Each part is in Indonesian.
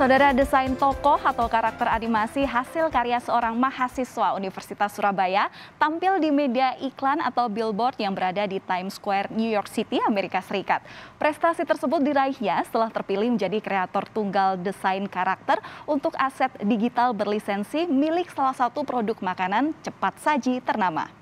Saudara desain tokoh atau karakter animasi hasil karya seorang mahasiswa Universitas Surabaya tampil di media iklan atau billboard yang berada di Times Square, New York City, Amerika Serikat. Prestasi tersebut diraihnya setelah terpilih menjadi kreator tunggal desain karakter untuk aset digital berlisensi milik salah satu produk makanan cepat saji ternama.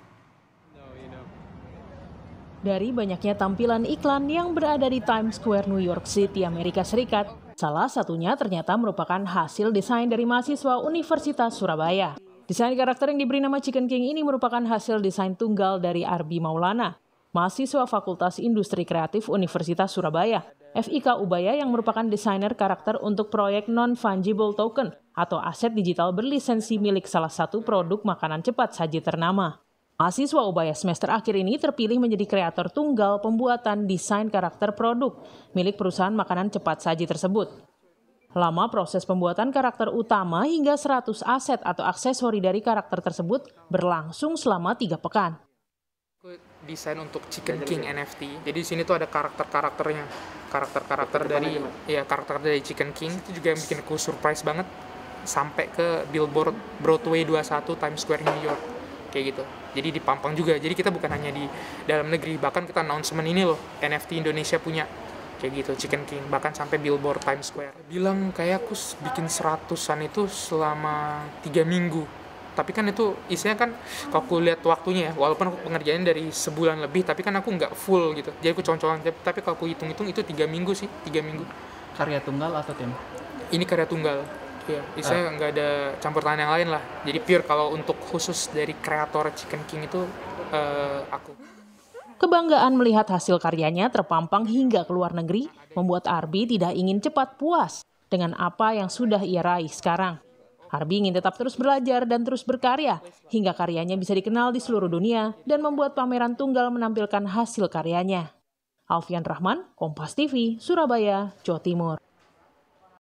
Dari banyaknya tampilan iklan yang berada di Times Square, New York City, Amerika Serikat, Salah satunya ternyata merupakan hasil desain dari mahasiswa Universitas Surabaya. Desain karakter yang diberi nama Chicken King ini merupakan hasil desain tunggal dari Arbi Maulana, mahasiswa Fakultas Industri Kreatif Universitas Surabaya, FIK Ubaya yang merupakan desainer karakter untuk proyek Non-Fungible Token atau aset digital berlisensi milik salah satu produk makanan cepat saji ternama. Mahasiswa Ubaya semester akhir ini terpilih menjadi kreator tunggal pembuatan desain karakter produk milik perusahaan makanan cepat saji tersebut. Lama proses pembuatan karakter utama hingga 100 aset atau aksesori dari karakter tersebut berlangsung selama tiga pekan. Desain untuk Chicken King NFT. Jadi di sini tuh ada karakter-karakternya, karakter-karakter dari ya karakter dari Chicken King itu juga yang bikin aku surprise banget sampai ke billboard Broadway 21 Times Square New York kayak gitu jadi dipampang juga jadi kita bukan hanya di dalam negeri bahkan kita announcement ini loh NFT Indonesia punya kayak gitu Chicken King bahkan sampai billboard Times Square bilang kayak aku bikin seratusan itu selama tiga minggu tapi kan itu isinya kan kalau aku lihat waktunya ya walaupun aku pengerjaannya dari sebulan lebih tapi kan aku nggak full gitu jadi aku concolan tapi kalau aku hitung-hitung itu tiga minggu sih tiga minggu karya tunggal atau tim ini karya tunggal pure Isinya iya. ah. nggak uh. ada campur tangan yang lain lah jadi pure kalau untuk khusus dari kreator Chicken King itu uh, aku Kebanggaan melihat hasil karyanya terpampang hingga ke luar negeri membuat Arbi tidak ingin cepat puas dengan apa yang sudah ia raih sekarang. Arbi ingin tetap terus belajar dan terus berkarya hingga karyanya bisa dikenal di seluruh dunia dan membuat pameran tunggal menampilkan hasil karyanya. Alfian Rahman, Kompas TV, Surabaya, Jawa Timur.